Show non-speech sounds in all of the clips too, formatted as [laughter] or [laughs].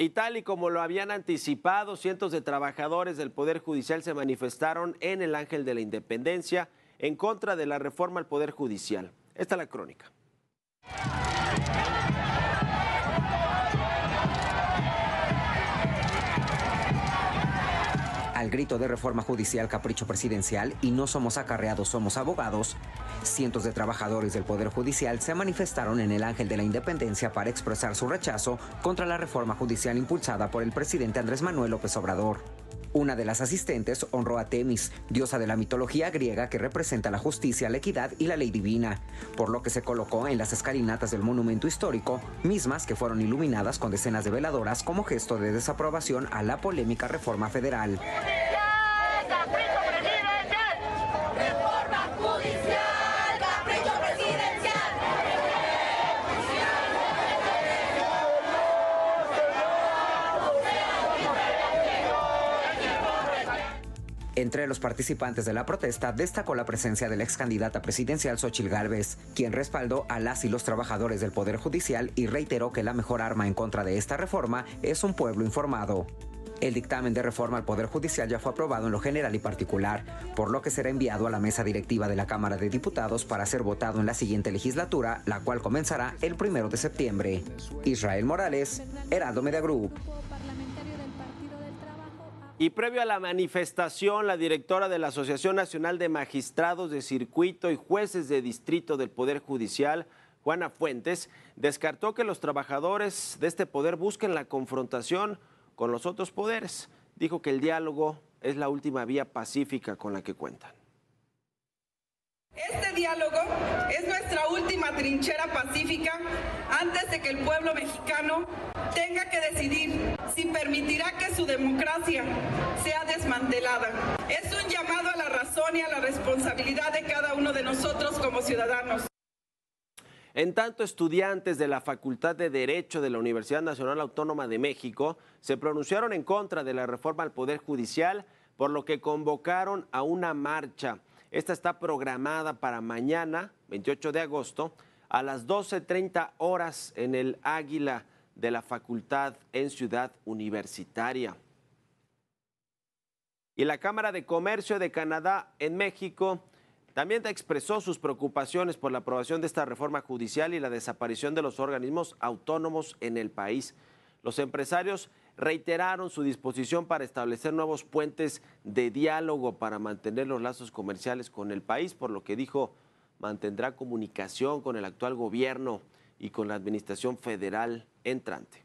Y tal y como lo habían anticipado, cientos de trabajadores del Poder Judicial se manifestaron en el Ángel de la Independencia en contra de la reforma al Poder Judicial. Esta es la crónica. al grito de reforma judicial capricho presidencial y no somos acarreados, somos abogados, cientos de trabajadores del Poder Judicial se manifestaron en el Ángel de la Independencia para expresar su rechazo contra la reforma judicial impulsada por el presidente Andrés Manuel López Obrador. Una de las asistentes honró a Temis, diosa de la mitología griega que representa la justicia, la equidad y la ley divina, por lo que se colocó en las escalinatas del monumento histórico, mismas que fueron iluminadas con decenas de veladoras como gesto de desaprobación a la polémica reforma federal. Entre los participantes de la protesta destacó la presencia de la ex candidata presidencial Xochil Gálvez, quien respaldó a las y los trabajadores del Poder Judicial y reiteró que la mejor arma en contra de esta reforma es un pueblo informado. El dictamen de reforma al Poder Judicial ya fue aprobado en lo general y particular, por lo que será enviado a la mesa directiva de la Cámara de Diputados para ser votado en la siguiente legislatura, la cual comenzará el primero de septiembre. Israel Morales, Heraldo Media y previo a la manifestación, la directora de la Asociación Nacional de Magistrados de Circuito y Jueces de Distrito del Poder Judicial, Juana Fuentes, descartó que los trabajadores de este poder busquen la confrontación con los otros poderes. Dijo que el diálogo es la última vía pacífica con la que cuentan diálogo es nuestra última trinchera pacífica antes de que el pueblo mexicano tenga que decidir si permitirá que su democracia sea desmantelada. Es un llamado a la razón y a la responsabilidad de cada uno de nosotros como ciudadanos. En tanto, estudiantes de la Facultad de Derecho de la Universidad Nacional Autónoma de México se pronunciaron en contra de la reforma al Poder Judicial, por lo que convocaron a una marcha. Esta está programada para mañana, 28 de agosto, a las 12.30 horas en el Águila de la Facultad en Ciudad Universitaria. Y la Cámara de Comercio de Canadá en México también expresó sus preocupaciones por la aprobación de esta reforma judicial y la desaparición de los organismos autónomos en el país. Los empresarios reiteraron su disposición para establecer nuevos puentes de diálogo para mantener los lazos comerciales con el país, por lo que dijo mantendrá comunicación con el actual gobierno y con la administración federal entrante.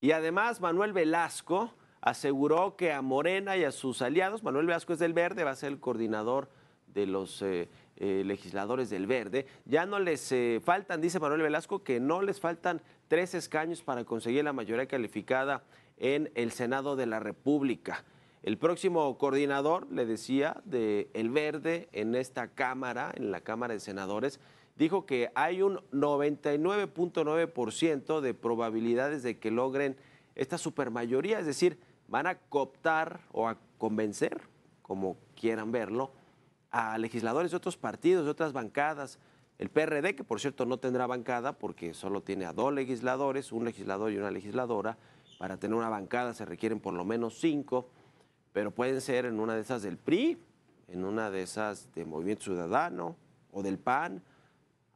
Y además Manuel Velasco aseguró que a Morena y a sus aliados, Manuel Velasco es del Verde, va a ser el coordinador de los eh, eh, legisladores del Verde, ya no les eh, faltan, dice Manuel Velasco, que no les faltan tres escaños para conseguir la mayoría calificada en el Senado de la República. El próximo coordinador, le decía, de El Verde en esta Cámara, en la Cámara de Senadores, dijo que hay un 99.9% de probabilidades de que logren esta supermayoría, es decir, van a cooptar o a convencer, como quieran verlo, a legisladores de otros partidos, de otras bancadas, el PRD, que por cierto no tendrá bancada porque solo tiene a dos legisladores, un legislador y una legisladora, para tener una bancada se requieren por lo menos cinco, pero pueden ser en una de esas del PRI, en una de esas de Movimiento Ciudadano o del PAN.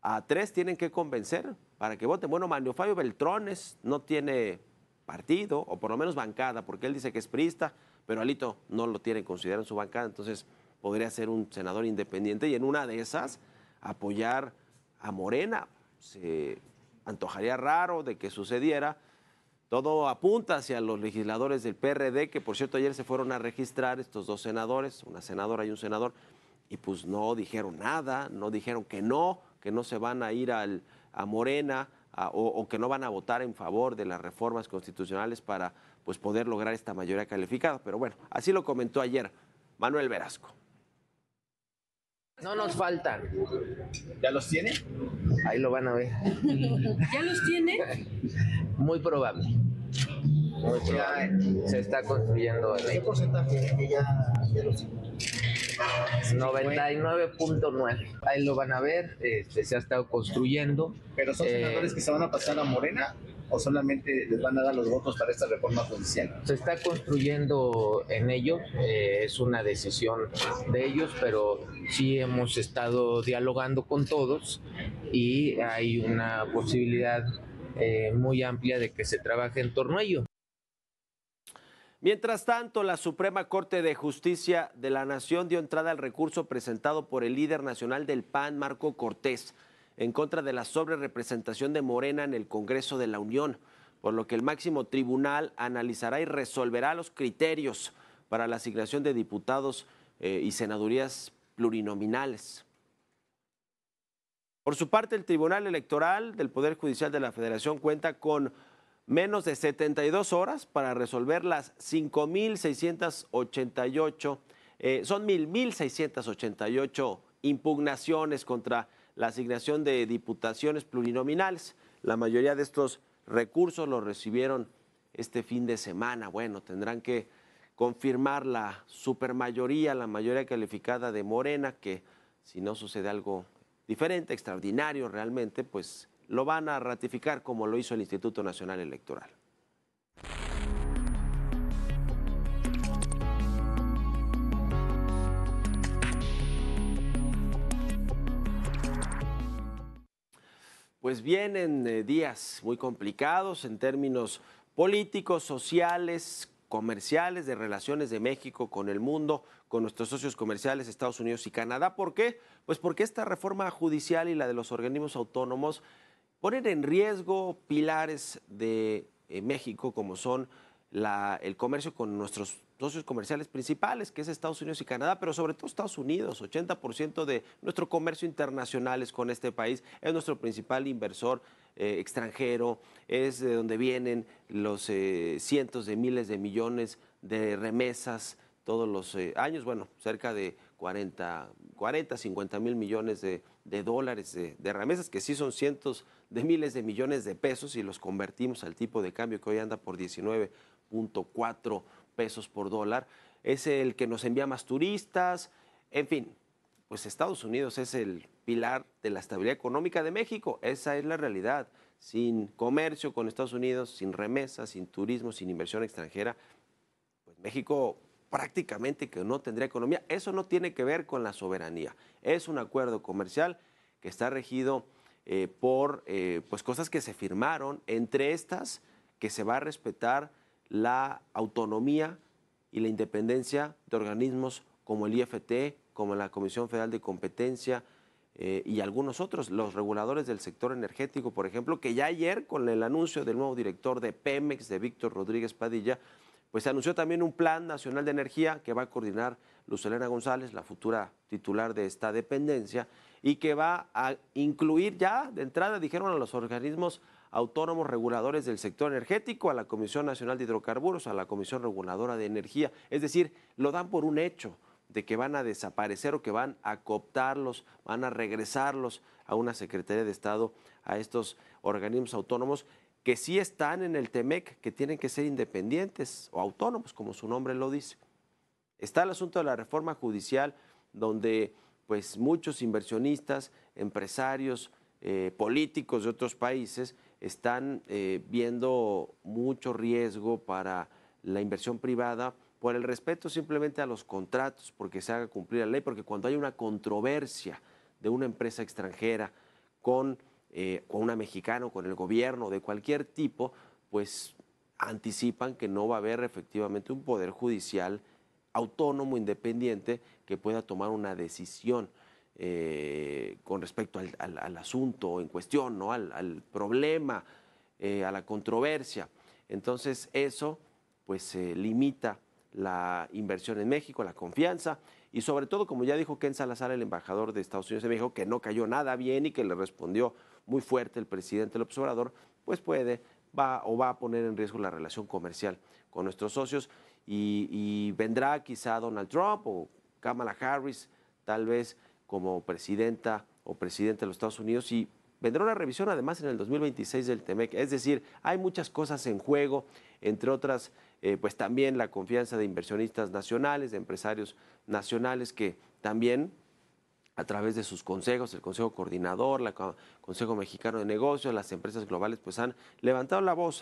A tres tienen que convencer para que voten. Bueno, Manuel Fabio Beltrones no tiene partido, o por lo menos bancada, porque él dice que es priista, pero Alito no lo tiene considerado en su bancada, entonces podría ser un senador independiente y en una de esas apoyar a Morena. Se antojaría raro de que sucediera. Todo apunta hacia los legisladores del PRD, que por cierto ayer se fueron a registrar estos dos senadores, una senadora y un senador, y pues no dijeron nada, no dijeron que no, que no se van a ir a Morena o, que no van a votar en favor de las reformas constitucionales para pues, poder lograr esta mayoría calificada. Pero bueno, así lo comentó ayer Manuel Verasco. No nos faltan. ¿Ya los tiene? Ahí lo van a ver. [laughs] ¿Ya los tiene? Muy probable. Muy probable. se está construyendo. ¿Qué porcentaje ya los tiene? 99.9. Ahí lo van a ver, este, se ha estado construyendo. Pero son eh, senadores que se van a pasar a Morena o solamente les van a dar los votos para esta reforma judicial? Se está construyendo en ello, eh, es una decisión de ellos, pero sí hemos estado dialogando con todos y hay una posibilidad eh, muy amplia de que se trabaje en torno a ello. Mientras tanto, la Suprema Corte de Justicia de la Nación dio entrada al recurso presentado por el líder nacional del PAN, Marco Cortés, en contra de la sobrerepresentación de Morena en el Congreso de la Unión, por lo que el máximo tribunal analizará y resolverá los criterios para la asignación de diputados eh, y senadurías plurinominales. Por su parte, el Tribunal Electoral del Poder Judicial de la Federación cuenta con menos de 72 horas para resolver las 5.688, eh, son 1.688 impugnaciones contra la asignación de diputaciones plurinominales. La mayoría de estos recursos los recibieron este fin de semana. Bueno, tendrán que confirmar la supermayoría, la mayoría calificada de Morena, que si no sucede algo diferente, extraordinario realmente, pues lo van a ratificar como lo hizo el Instituto Nacional Electoral. pues vienen eh, días muy complicados en términos políticos, sociales, comerciales, de relaciones de México con el mundo, con nuestros socios comerciales, Estados Unidos y Canadá. ¿Por qué? Pues porque esta reforma judicial y la de los organismos autónomos ponen en riesgo pilares de eh, México como son el comercio con nuestros socios comerciales principales, que es Estados Unidos y Canadá, pero sobre todo Estados Unidos. 80% de nuestro comercio internacional es con este país, es nuestro principal inversor eh, extranjero, es de donde vienen los eh, cientos de miles de millones de remesas todos los eh, años, bueno, cerca de 40, 40 50 mil millones de, dólares de, de, remesas, que sí son cientos de miles de millones de pesos y los convertimos al tipo de cambio que hoy anda por 19 1.4 pesos por dólar. Es el que nos envía más turistas, en fin, pues Estados Unidos es el pilar de la estabilidad económica de México, esa es la realidad. Sin comercio con Estados Unidos, sin remesas, sin turismo, sin inversión extranjera, pues México prácticamente que no tendría economía. Eso no tiene que ver con la soberanía. Es un acuerdo comercial que está regido eh, por eh, pues cosas que se firmaron, entre estas que se va a respetar la autonomía y la independencia de organismos como el IFT, como la Comisión Federal de Competencia eh, y algunos otros, los reguladores del sector energético, por ejemplo, que ya ayer con el anuncio del nuevo director de Pemex, de Víctor Rodríguez Padilla, pues anunció también un plan nacional de energía que va a coordinar Lucelena González, la futura titular de esta dependencia, y que va a incluir ya de entrada, dijeron a los organismos autónomos reguladores del sector energético, a la Comisión Nacional de Hidrocarburos, a la Comisión Reguladora de Energía. Es decir, lo dan por un hecho de que van a desaparecer o que van a cooptarlos, van a regresarlos a una Secretaría de Estado, a estos organismos autónomos que sí están en el TEMEC, que tienen que ser independientes o autónomos, como su nombre lo dice. Está el asunto de la reforma judicial, donde pues muchos inversionistas, empresarios, eh, políticos de otros países están eh, viendo mucho riesgo para la inversión privada por el respeto simplemente a los contratos, porque se haga cumplir la ley, porque cuando hay una controversia de una empresa extranjera con, eh, con una mexicana o con el gobierno de cualquier tipo, pues anticipan que no va a haber efectivamente un poder judicial autónomo, independiente, que pueda tomar una decisión. Eh, con respecto al, asunto en cuestión, ¿no? al, problema, eh, a la controversia. Entonces eso pues limita la inversión en México, la confianza y sobre todo, como ya dijo Ken Salazar, el embajador de Estados Unidos de México, que no cayó nada bien y que le respondió muy fuerte el presidente López observador pues puede, va o va a poner en riesgo la relación comercial con nuestros socios y vendrá quizá Donald Trump o Kamala Harris, tal vez como presidenta o presidente de los Estados Unidos y vendrá una revisión además en el 2026 del TEMEC. Es decir, hay muchas cosas en juego, entre otras, eh, pues también la confianza de inversionistas nacionales, de empresarios nacionales que también a través de sus consejos, el Consejo Coordinador, el Consejo Mexicano de Negocios, las empresas globales, pues han levantado la voz,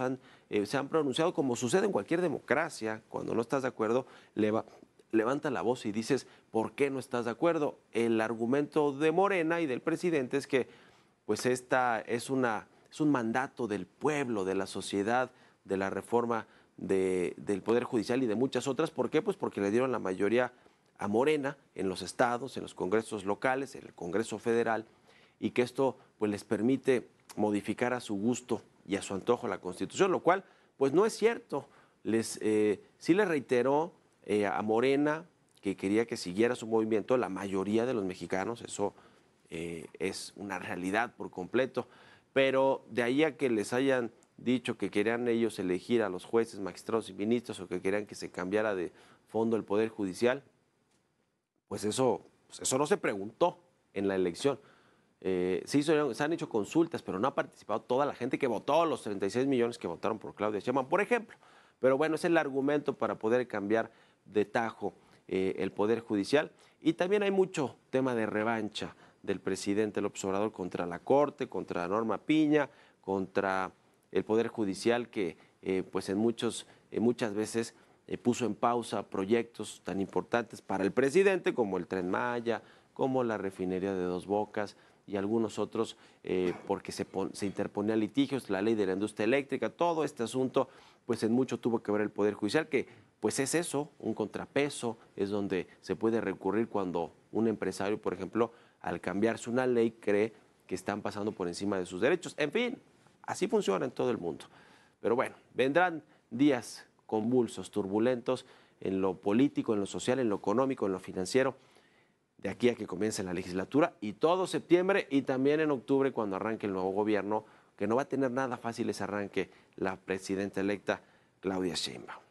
eh, se han pronunciado como sucede en cualquier democracia, cuando no estás de acuerdo, leva, levanta la voz y dices, ¿por qué no estás de acuerdo? El argumento de Morena y del presidente es que pues esta es, una, es un mandato del pueblo, de la sociedad, de la reforma del Poder Judicial y de muchas otras. ¿Por qué? Pues porque le dieron la mayoría a Morena en los estados, en los congresos locales, en el Congreso Federal, y que esto pues les permite modificar a su gusto y a su antojo la Constitución, lo cual pues no es cierto. Les, eh, sí les reiteró eh, a Morena, que quería que siguiera su movimiento, la mayoría de los mexicanos, eso eh, es una realidad por completo, pero de ahí a que les hayan dicho que querían ellos elegir a los jueces, magistrados y ministros o que querían que se cambiara de fondo el Poder Judicial, pues eso, pues eso no se preguntó en la elección. Eh, se, se, han hecho consultas, pero no ha participado toda la gente que votó, los 36 millones que votaron por Claudia Sheinbaum, por ejemplo. Pero bueno, es el argumento para poder cambiar de tajo eh, el Poder Judicial. Y también hay mucho tema de revancha del presidente López Obrador contra la Corte, contra Norma Piña, contra el Poder Judicial que eh, pues en muchos, muchas veces eh, puso en pausa proyectos tan importantes para el presidente como el Tren Maya, como la refinería de Dos Bocas y algunos otros porque se, se interponía litigios, la ley de la industria eléctrica, todo este asunto, pues en mucho tuvo que ver el Poder Judicial, que pues es eso, un contrapeso, es donde se puede recurrir cuando un empresario, por ejemplo, al cambiarse una ley cree que están pasando por encima de sus derechos. En fin, así funciona en todo el mundo. Pero bueno, vendrán días convulsos, turbulentos en lo político, en lo social, en lo económico, en lo financiero, de aquí a que comience la legislatura y todo septiembre y también en octubre cuando arranque el nuevo gobierno, que no va a tener nada fácil ese arranque la presidenta electa Claudia Sheinbaum.